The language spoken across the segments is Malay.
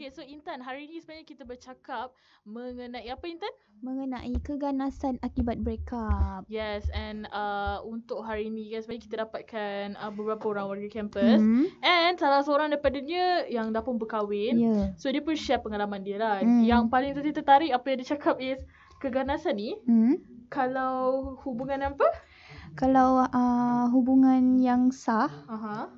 Okay so Intan hari ni sebenarnya kita bercakap mengenai apa Intan? Mengenai keganasan akibat breakup. Yes and uh, untuk hari ni guys sebenarnya kita dapatkan uh, beberapa orang warga campus, Mm. And salah seorang daripada dia yang dah pun berkahwin. Yeah. So dia pun share pengalaman dia lah. Mm. Yang paling saya tertarik apa yang dia cakap is keganasan ni mm. kalau hubungan apa? Kalau uh, hubungan yang sah. Uh-huh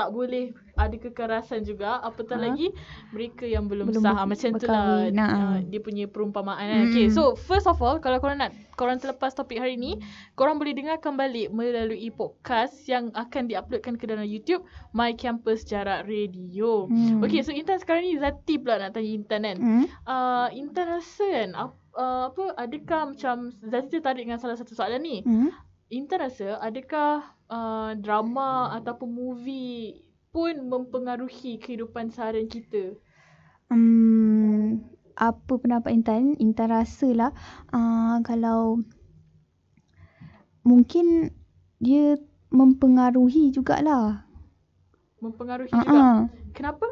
tak boleh ada kekerasan juga apatah ha? lagi mereka yang belum, belum sah ah, macam itulah nah. dia ha. punya perumpamaan eh. hmm. okay so first of all kalau korang nak korang terlepas topik hari ni korang boleh dengar kembali melalui podcast yang akan diuploadkan ke dalam YouTube My Campus Jarak Radio hmm. okay so Intan sekarang ni Zati pula nak tanya Intan kan hmm? uh, Intan rasa kan uh, apa adakah macam Zati tertarik dengan salah satu soalan ni hmm. Inta rasa adakah uh, drama ataupun movie pun mempengaruhi kehidupan seharian kita? Hmm, apa pendapat Intan? Intan rasalah uh, kalau mungkin dia mempengaruhi jugalah. Mempengaruhi uh-uh. juga? Kenapa?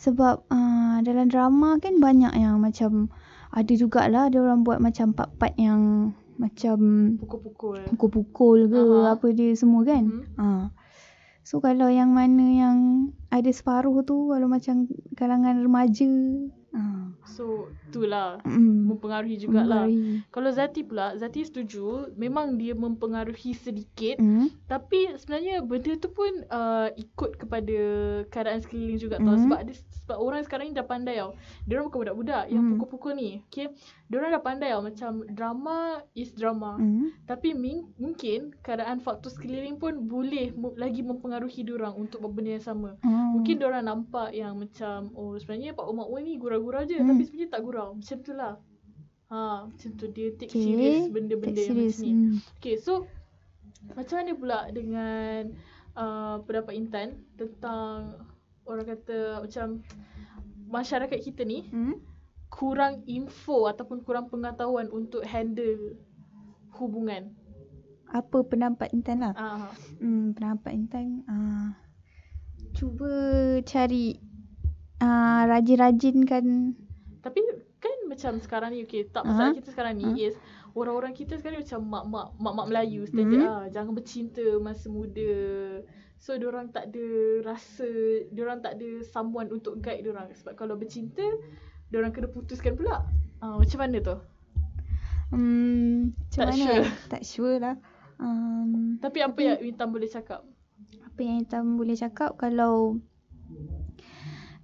Sebab uh, dalam drama kan banyak yang macam ada jugalah ada orang buat macam part-part yang macam pukul-pukul pukul-pukul ke uh-huh. apa dia semua kan mhm. ha uh-huh. uh. so kalau yang mana yang ada separuh tu kalau macam kalangan remaja uh. so itulah mm. mempengaruhi jugalah. Mempengaruhi. Kalau Zati pula, Zati setuju memang dia mempengaruhi sedikit mm. tapi sebenarnya benda tu pun uh, ikut kepada keadaan sekeliling juga mm. tau sebab ada, sebab orang sekarang ni dah pandai tau. Dia orang bukan budak-budak yang mm. pukul-pukul ni. Okay. Dia orang dah pandai tau macam drama is drama. Mm. Tapi min- mungkin keadaan faktor sekeliling pun boleh lagi mempengaruhi dia untuk buat benda yang sama. Mm. Mungkin dia nampak yang macam oh sebenarnya Pak Umar Umar ni gurau-gurau je mm. tapi sebenarnya tak gurau orang Macam tu lah Ha macam tu Dia take okay. serious benda-benda take yang serious. macam ni hmm. Okay so Macam mana pula dengan uh, Pendapat Intan Tentang Orang kata macam Masyarakat kita ni hmm? Kurang info Ataupun kurang pengetahuan Untuk handle Hubungan apa pendapat Intan lah? Uh-huh. Hmm, pendapat Intan uh, Cuba cari uh, ah, Rajin-rajin kan Tapi macam sekarang ni okey tak pasal uh-huh. kita sekarang ni uh-huh. is orang-orang kita sekarang ni macam mak-mak mak-mak Melayu mm-hmm. standard mm-hmm. lah jangan bercinta masa muda so orang tak ada rasa orang tak ada someone untuk guide orang. sebab kalau bercinta orang kena putuskan pula uh, macam mana tu hmm macam tak mana sure. tak sure lah um, tapi apa yang Intan boleh cakap apa yang Intan boleh cakap kalau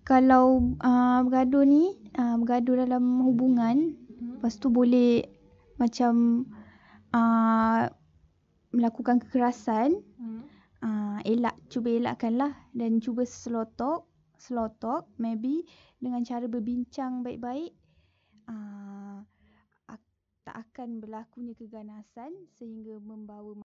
kalau uh, bergaduh ni, uh, bergaduh dalam hubungan, lepas tu boleh macam uh, melakukan kekerasan, uh, elak, cuba elakkanlah dan cuba slow talk, slow talk maybe dengan cara berbincang baik-baik. Uh, tak akan berlakunya keganasan sehingga membawa